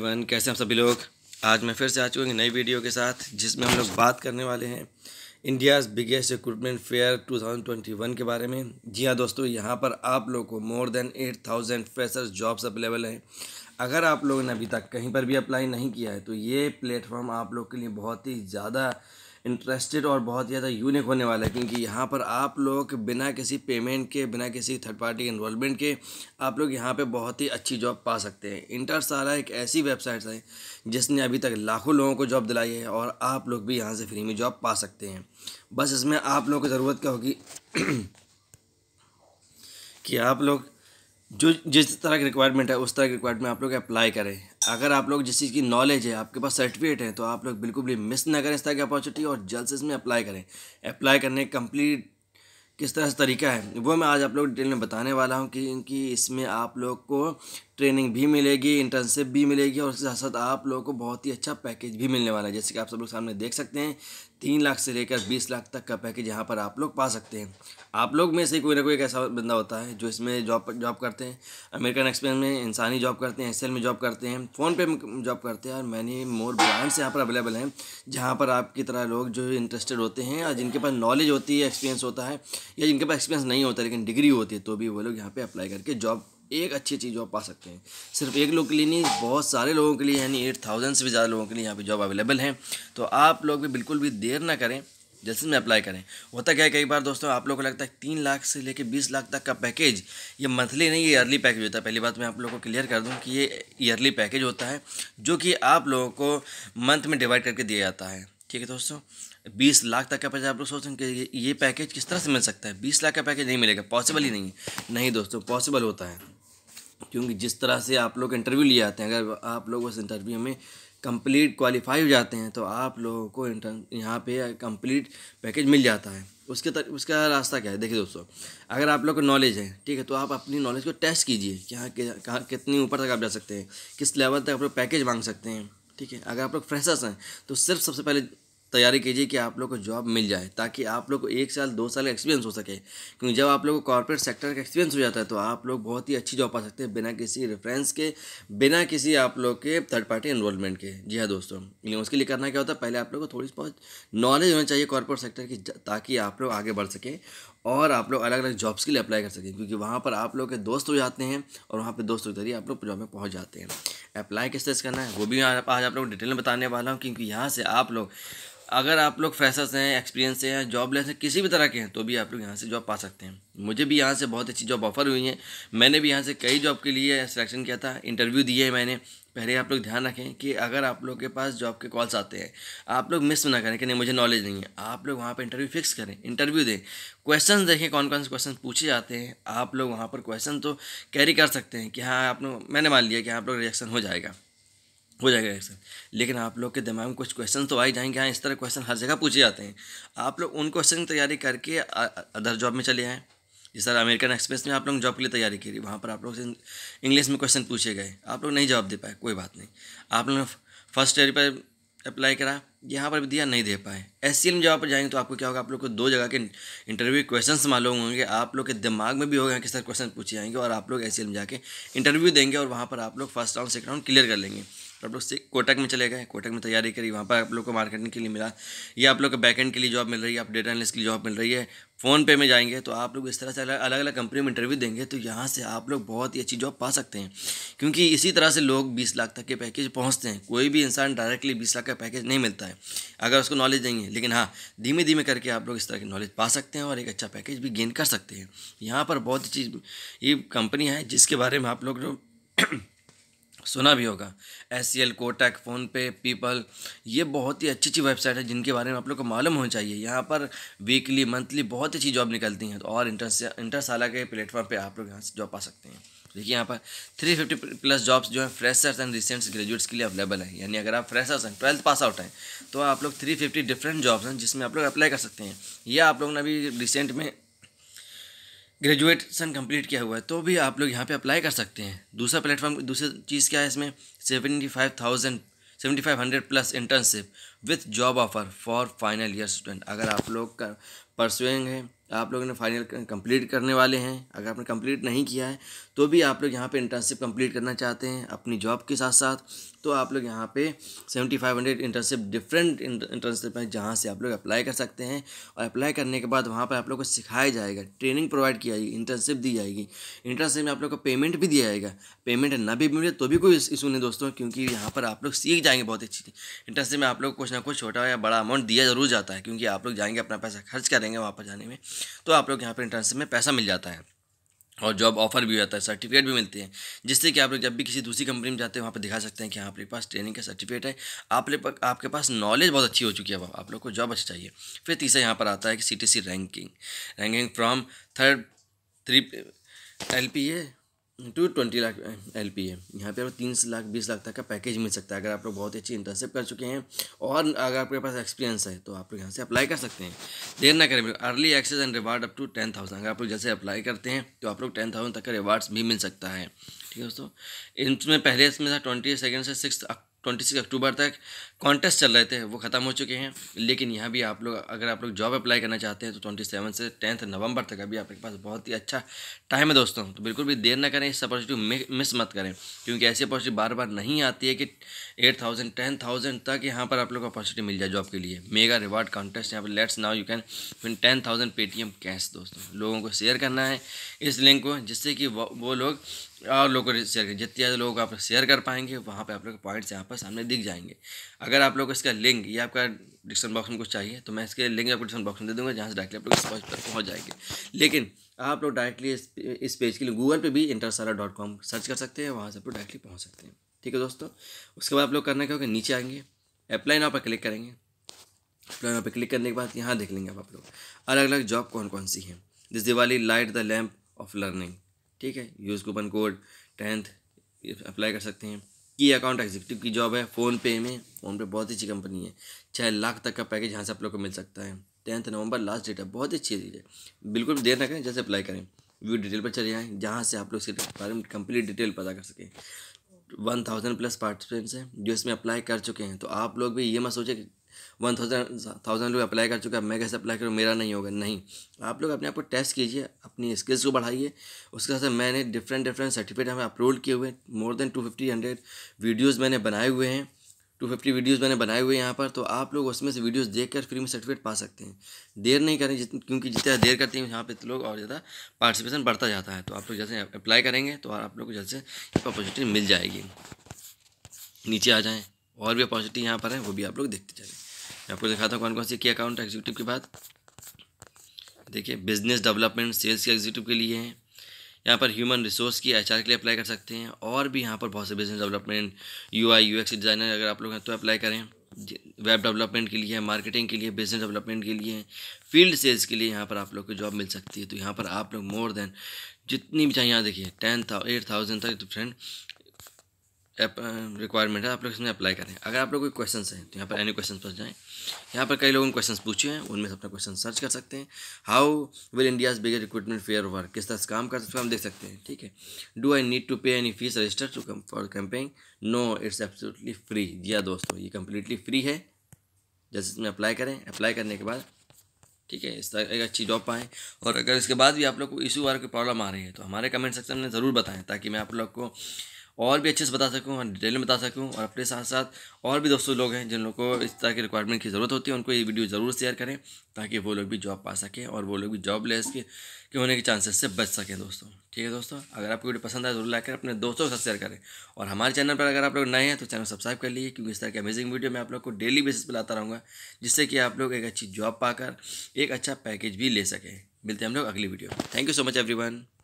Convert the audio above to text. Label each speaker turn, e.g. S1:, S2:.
S1: everyone कैसे हम सभी लोग आज मैं फिर से आ चुका हूँ नई वीडियो के साथ जिसमें हम लोग बात करने वाले हैं इंडियाज़ बिगेस्ट रिक्रूटमेंट फेयर 2021 के बारे में जी हाँ दोस्तों यहाँ पर आप लोग को more than 8000 freshers jobs available हैं अगर आप लोगों ने अभी तक कहीं पर भी अप्लाई नहीं किया है तो ये प्लेटफॉर्म आप लोग के लिए बहुत ही ज़्यादा इंटरेस्टेड और बहुत ही ज़्यादा यूनिक होने वाला है क्योंकि यहाँ पर आप लोग बिना किसी पेमेंट के बिना किसी थर्ड पार्टी इन्वॉलमेंट के आप लोग यहाँ पर बहुत ही अच्छी जॉब पा सकते हैं इंटर सारा एक ऐसी वेबसाइट है जिसने अभी तक लाखों लोगों को जॉब दिलाई है और आप लोग भी यहाँ से फ्री में जॉब पा सकते हैं बस इसमें आप लोगों को ज़रूरत क्या होगी कि आप लोग जो जिस तरह की रिक्वायरमेंट है उस तरह की रिक्वायरमेंट आप लोग अप्लाई करें अगर आप लोग जिस चीज़ की नॉलेज है आपके पास सर्टिफिकेट है तो आप लोग बिल्कुल भी मिस ना करें इस तरह की अपॉर्चुनिटी और जल्द से इसमें अप्लाई करें अप्लाई करने का कम्प्लीट किस तरह से तरीका है वो मैं आज आप लोग डिटेल में बताने वाला हूँ कि इसमें आप लोग को ट्रेनिंग भी मिलेगी इंटर्नशिप भी मिलेगी और उसके साथ साथ आप लोगों को बहुत ही अच्छा पैकेज भी मिलने वाला है जैसे कि आप सब लोग सामने देख सकते हैं तीन लाख से लेकर बीस लाख तक का पैकेज यहाँ पर आप लोग पा सकते हैं आप लोग में से कोई ना कोई एक ऐसा बंदा होता है जो इसमें जॉब जॉब करते हैं अमेरिकन एक्सप्रेस में इंसानी जॉब करते हैं एक्सेल में जॉब करते हैं फ़ोन पे में जॉब करते हैं और मैनी मोर ब्रांड्स यहाँ पर अवेलेबल हैं जहाँ पर आपकी तरह लोग जो इंटरेस्टेड होते हैं और जिनके पास नॉलेज होती है एक्सपीरियंस होता है या जिनके पास एक्सपीरियंस नहीं होता लेकिन डिग्री होती है तो भी वो लोग यहाँ पर अप्लाई करके जॉब एक अच्छी अच्छी जॉब पा सकते हैं सिर्फ एक लोग के लिए नहीं बहुत सारे लोगों के लिए यानी एट थाउजेंड से भी ज़्यादा लोगों के लिए यहाँ पे जॉब अवेलेबल हैं तो आप लोग भी बिल्कुल भी देर ना करें जैसे में अप्लाई करें होता क्या है कई बार दोस्तों आप लोगों को लगता है तीन लाख से लेकर बीस लाख तक का पैकेज ये मंथली नहीं ये ईयरली पैकेज होता है पहली बात मैं आप लोगों को क्लियर कर दूं कि ये ईयरली पैकेज होता है जो कि आप लोगों को मंथ में डिवाइड करके दिया जाता है ठीक है दोस्तों बीस लाख तक का पैकेज आप लोग सोच रहे हैं कि ये पैकेज किस तरह से मिल सकता है बीस लाख का पैकेज नहीं मिलेगा पॉसिबल ही नहीं है नहीं दोस्तों पॉसिबल होता है क्योंकि जिस तरह से आप लोग इंटरव्यू लिए जाते हैं अगर आप लोग उस इंटरव्यू में कंप्लीट क्वालिफाई हो जाते हैं तो आप लोगों को इंटर यहाँ पे कंप्लीट पैकेज मिल जाता है उसके तर, उसका रास्ता क्या है देखिए दोस्तों अगर आप लोग को नॉलेज है ठीक है तो आप अपनी नॉलेज को टेस्ट कीजिए कि हाँ कहाँ कितनी ऊपर तक आप जा सकते हैं किस लेवल तक आप लोग पैकेज मांग सकते हैं ठीक है अगर आप लोग फ्रेशर्स हैं तो सिर्फ सबसे पहले तैयारी कीजिए कि आप लोग को जॉब मिल जाए ताकि आप लोग को एक साल दो साल का एक्सपीरियंस हो सके क्योंकि जब आप लोग को कॉरपोरेट सेक्टर का एक्सपीरियंस हो जाता है तो आप लोग बहुत ही अच्छी जॉब पा सकते हैं बिना किसी रेफरेंस के बिना किसी आप लोग के थर्ड पार्टी इन्वॉल्वमेंट के जी हाँ दोस्तों लेकिन उसके लिए करना क्या होता है पहले आप लोग को थोड़ी बहुत नॉलेज होना चाहिए कॉरपोरेट सेक्टर की ताकि आप लोग आगे बढ़ सकें और आप लोग अलग अलग जॉब्स के लिए अप्लाई कर सकें क्योंकि वहाँ पर आप लोग के दोस्त हो जाते हैं और वहाँ पर दोस्तों के जरिए आप लोग जॉब में पहुँच जाते हैं अप्लाई किस तरह से करना है वो भी आज आप लोग डिटेल में बताने वाला हूँ क्योंकि यहाँ से आप लोग अगर आप लोग फ्रेशर्स हैं एक्सपीरियंस हैं लेस हैं किसी भी तरह के हैं तो भी आप लोग यहाँ से जॉब पा सकते हैं मुझे भी यहाँ से बहुत अच्छी जॉब ऑफर हुई है मैंने भी यहाँ से कई जॉब के लिए सिलेक्शन किया था इंटरव्यू दिए है मैंने पहले आप लोग ध्यान रखें कि अगर आप लोग के पास जॉब के कॉल्स आते हैं आप लोग मिस ना करें कि नहीं मुझे नॉलेज नहीं है आप लोग वहाँ पर इंटरव्यू फिक्स करें इंटरव्यू दें क्वेश्चन देखें कौन कौन से क्वेश्चन पूछे जाते हैं आप लोग वहाँ पर क्वेश्चन तो कैरी कर सकते हैं कि हाँ आप लोग मैंने मान लिया कि आप लोग रिएक्शन हो जाएगा हो जाएगा रिएक्शन लेकिन आप लोग के दिमाग में कुछ क्वेश्चन तो आई जाएंगे हाँ इस तरह क्वेश्चन हर जगह पूछे जाते हैं आप लोग उन क्वेश्चन की तैयारी करके अदर जॉब में चले आएँ जी सर अमेरिकन एक्सप्रेस में आप लोग जॉब के लिए तैयारी करी वहाँ पर आप लोग इंग्लिश में क्वेश्चन पूछे गए आप लोग नहीं जवाब दे पाए कोई बात नहीं आप लोगों ने फर्स्ट ईयर पर अप्लाई करा यहाँ पर भी दिया नहीं दे पाए एस सी में जब पर जाएंगे तो आपको क्या होगा आप लोग को दो जगह के इंटरव्यू क्वेश्चन मालूम होंगे आप लोग के दिमाग में भी होगा कि सर क्वेश्चन पूछे जाएंगे और आप लोग एस सी में जाके इंटरव्यू देंगे और वहाँ पर आप लोग first round second round clear कर लेंगे तो आप लोग कोटक में चले गए कोटक में तैयारी करी वहाँ पर आप लोग को मार्केटिंग के लिए मिला या आप लोग को बैकेंड के लिए जॉब मिल रही है आप डेटा एनालिस्ट की जॉब मिल रही है फ़ोन पे में जाएंगे तो आप लोग इस तरह से अलग अलग कंपनी में इंटरव्यू देंगे तो यहाँ से आप लोग बहुत ही अच्छी जॉब पा सकते हैं क्योंकि इसी तरह से लोग बीस लाख तक के पैकेज पहुँचते हैं कोई भी इंसान डायरेक्टली बीस लाख का पैकेज नहीं मिलता है अगर उसको नॉलेज देंगे लेकिन हाँ धीमे धीमे करके आप लोग इस तरह की नॉलेज पा सकते हैं और एक अच्छा पैकेज भी गेन कर सकते हैं यहाँ पर बहुत अच्छी ये कंपनी है जिसके बारे में आप लोग सुना भी होगा S C L Kotak PhonePe people ये बहुत ही अच्छी अच्छी वेबसाइट है जिनके बारे में आप लोग को मालूम होना चाहिए यहाँ पर वीकली मंथली बहुत अच्छी जॉब निकलती हैं तो और इंटर इंटरसाला के प्लेटफॉर्म पे आप लोग यहाँ से जॉब पा सकते हैं देखिए यहाँ पर थ्री फिफ्टी प्लस जॉब्स जो हैं फ्रेशर्स एंड रिसेंट्स ग्रेजुएट्स के लिए अवेलेबल हैं यानी अगर आप फ्रेशर्स हैं ट्वेल्थ पास आउट हैं तो आप लोग थ्री फिफ्टी डिफरेंट जॉब्स हैं जिसमें आप लोग अप्लाई कर सकते हैं या आप लोग ने अभी रिसेंट में ग्रेजुएशन कंप्लीट किया हुआ है तो भी आप लोग यहाँ पे अप्लाई कर सकते हैं दूसरा प्लेटफॉर्म दूसरी चीज़ क्या है इसमें seventy five thousand seventy five hundred plus internship with job offer for final year student अगर आप लोग का परसुएंगे आप लोगों ने फाइनल कंप्लीट करने वाले हैं अगर आपने कंप्लीट नहीं किया है तो भी आप लोग यहाँ पे इंटर्नशिप कंप्लीट करना चाहते हैं अपनी जॉब के साथ साथ तो आप लोग यहाँ पे seventy five hundred internship different internship हैं जहाँ से आप लोग अप्लाई कर सकते हैं और अप्लाई करने के बाद वहाँ पर आप लोग को सिखाया जाएगा ट्रेनिंग प्रोवाइड की जाएगी इंटर्नशिप दी जाएगी इंटर्नशिप में आप लोग को पेमेंट भी दिया जाएगा पेमेंट ना भी मिले तो भी कोई इशू नहीं दोस्तों क्योंकि यहाँ पर आप लोग सीख जाएंगे बहुत अच्छी चीज़ इंटर्नशिप में आप लोग कुछ ना कुछ छोटा या बड़ा अमाउंट दिया जरूर जाता है क्योंकि आप लोग जाएंगे अपना पैसा खर्च करेंगे वहाँ पर जाने में तो आप लोग यहाँ पर इंटर्नशिप में पैसा मिल जाता है और जॉब ऑफर भी होता है सर्टिफिकेट भी मिलते हैं जिससे कि आप लोग जब भी किसी दूसरी कंपनी में जाते हैं वहाँ पर दिखा सकते हैं कि हाँ आपके पास ट्रेनिंग का सर्टिफिकेट है आप आपके पास नॉलेज बहुत अच्छी हो चुकी है अब आप लोग को जॉब अच्छी चाहिए फिर तीसरा यहाँ पर आता है कि C ranking ranking from third three L P A to to twenty lakh L P है यहाँ पे आपको तीन लाख बीस लाख तक का पैकेज मिल सकता है अगर आप लोग बहुत अच्छी इंटर्नशिप कर चुके हैं और अगर आपके पास एक्सपीरियंस है तो आप लोग यहाँ से अप्लाई कर सकते हैं देर ना करें early access and reward up to ten thousand अगर आप लोग जैसे अप्लाई करते हैं तो आप लोग टेन थाउजेंड तक का रिवार्ड्स भी मिल सकता है ठीक है दोस्तों इसमें पहले इसमें था ट्वेंटी सेकेंड से सिक्स ट्वेंटी सिक्स अक्टूबर तक कॉन्टेस्ट चल रहे थे वो ख़त्म हो चुके हैं लेकिन यहाँ भी आप लोग अगर आप लोग जॉब अप्लाई करना चाहते हैं तो ट्वेंटी सेवन से टेंथ नवंबर तक अभी आपके पास बहुत ही अच्छा टाइम है दोस्तों तो बिल्कुल भी देर ना करें इस अपॉर्चुनिटी मिस मत करें क्योंकि ऐसी अपॉर्चुनिटी बार बार नहीं आती है कि एट थाउजेंड टेन थाउजेंड तक यहाँ पर आप लोग को अपॉर्चुनिटी मिल जाए जॉब के लिए मेगा रिवार्ड कॉन्टेस्ट यहाँ पर let's now you can win ten thousand Paytm cash दोस्तों लोगों को शेयर करना है इस लिंक को जिससे कि वो, वो लोग और लोगों को शेयर करें जितने ज़्यादा लोग आप शेयर कर पाएंगे वहाँ पर आप लोग पॉइंट्स यहाँ पर सामने दिख जाएंगे अगर आप लोग को इसका लिंक या आपका डिस्क्रिप्शन बॉक्स में कुछ चाहिए तो मैं इसके लिंक आपको डिस्क्रिप्शन बॉक्स में दे दूँगा जहाँ से डायरेक्टली आप लोग इस पॉज पर पहुँच जाएंगे लेकिन आप लोग डायरेक्टली इस पेज के लिए गूगल पे भी इंटरसारा डॉट कॉम सर्च कर सकते हैं वहाँ से आप लोग डायरेक्टली पहुँच सकते हैं ठीक है दोस्तों उसके बाद आप लोग करना क्या होगा नीचे आएंगे अप्लाई नाव पर क्लिक करेंगे अप्लाई नाव पर क्लिक करने के बाद यहाँ देख लेंगे आप लोग अलग अलग जॉब कौन कौन सी हैं जिस Diwali light the lamp of learning ठीक है use coupon code tenth apply कर सकते हैं की अकाउंट एग्जीक्यूटिव की जॉब है फ़ोनपे में फ़ोनपे बहुत ही अच्छी कंपनी है छः लाख तक का पैकेज यहाँ से आप लोग को मिल सकता है टेंथ नवंबर लास्ट डेट है बहुत ही अच्छी चीज़ है बिल्कुल देर ना करें जैसे अप्लाई करें व्यू डिटेल पर चले जाएँ जहाँ से आप लोग इसके बारे में कंप्लीट डिटेल पता कर सकें वन थाउजेंड प्लस पार्टिसिपेंट्स हैं जो इसमें अप्लाई कर चुके हैं तो आप लोग भी ये मत सोचें वन थाउजेंड थाउजेंड लोग अप्लाई कर चुके हैं मैं कैसे अप्लाई करूँ मेरा नहीं होगा नहीं आप लोग अपने आप को टेस्ट कीजिए अपनी स्किल्स को बढ़ाइए उसके साथ मैंने डिफरेंट डिफरेंट सर्टिफिकेट हमें अपलोड किए हुए हैं more than two fifty hundred videos मैंने बनाए हुए हैं टू फिफ्टी वीडियोज़ मैंने बनाए हुए हैं यहाँ पर तो आप लोग उसमें से वीडियोज़ देख कर फ्री में सर्टिफिकेट पा सकते हैं देर नहीं करें जित क्योंकि जितना देर करते हैं यहाँ पर तो लोग और ज़्यादा पार्टिसिपेशन बढ़ता जाता है तो आप लोग जैसे अप्लाई करेंगे तो आप लोग को जल्द से अपॉर्चुनिटी मिल जाएगी नीचे आ जाएँ और भी अपॉर्चुनिटी यहाँ पर है वो भी आप लोग देखते चलें मैं आपको दिखाता हूँ कौन कौन सी की अकाउंट एग्जीक्यूटिव के बाद देखिए बिजनेस डेवलपमेंट सेल्स के एग्जीक्यूटिव के लिए हैं यहाँ पर ह्यूमन रिसोर्स की एच के लिए अप्लाई कर सकते हैं और भी यहाँ पर बहुत से business development U I U designer अगर आप लोग हैं तो अप्लाई करें वेब डेवलपमेंट के लिए मार्केटिंग के लिए बिजनेस डेवलपमेंट के लिए फील्ड सेल्स के लिए यहाँ पर आप लोग को जॉब मिल सकती है तो यहाँ पर आप लोग मोर देन जितनी भी चाहिए यहाँ देखिए टेन था एट थाउजेंड तक तो फ्रेंड रिक्वायरमेंट है आप लोग इसमें अप्लाई करें अगर आप लोग कोई क्वेश्चन हैं तो यहाँ पर एनी क्वेश्चन पर जाएँ यहाँ पर कई लोगों ने क्वेश्चन पूछे हैं उनमें से अपना क्वेश्चन सर्च कर सकते हैं how will India's bigger recruitment fair work किस तरह से काम कर सकते हैं हम देख सकते हैं ठीक है do I need to pay any fees register to come for campaign no it's absolutely free जी हाँ दोस्तों ये कम्प्लीटली फ्री है जैसे इसमें अप्लाई करें अप्लाई करने के बाद ठीक है इस तरह एक अच्छी जॉब पाएँ और अगर इसके बाद भी आप लोग को इशू वाले की प्रॉब्लम आ रही है तो हमारे कमेंट सेक्शन में ज़रूर बताएं ताकि मैं आप लोग को और भी अच्छे से बता सकूँ और डिटेल में बता सकूँ और अपने साथ साथ और भी दोस्तों लोग हैं जिन लोगों को इस तरह की रिक्वायरमेंट की ज़रूरत होती है उनको ये वीडियो ज़रूर शेयर करें ताकि वो लोग भी जॉब पा सकें और वो लोग भी जॉब लेस के, के होने के चांसेस से बच सकें दोस्तों ठीक है दोस्तों अगर आपको वीडियो पसंद आए जरूर लाइक करें अपने दोस्तों के साथ शेयर करें और हमारे चैनल पर अगर आप लोग नए हैं तो चैनल सब्सक्राइब कर लीजिए क्योंकि इस तरह की अमेजिंग वीडियो मैं आप लोग को डेली बेसिस पर लाता रहूँगा जिससे कि आप लोग एक अच्छी जॉब पाकर एक अच्छा पैकेज भी ले सकें मिलते हैं हम लोग अगली video thank you so much every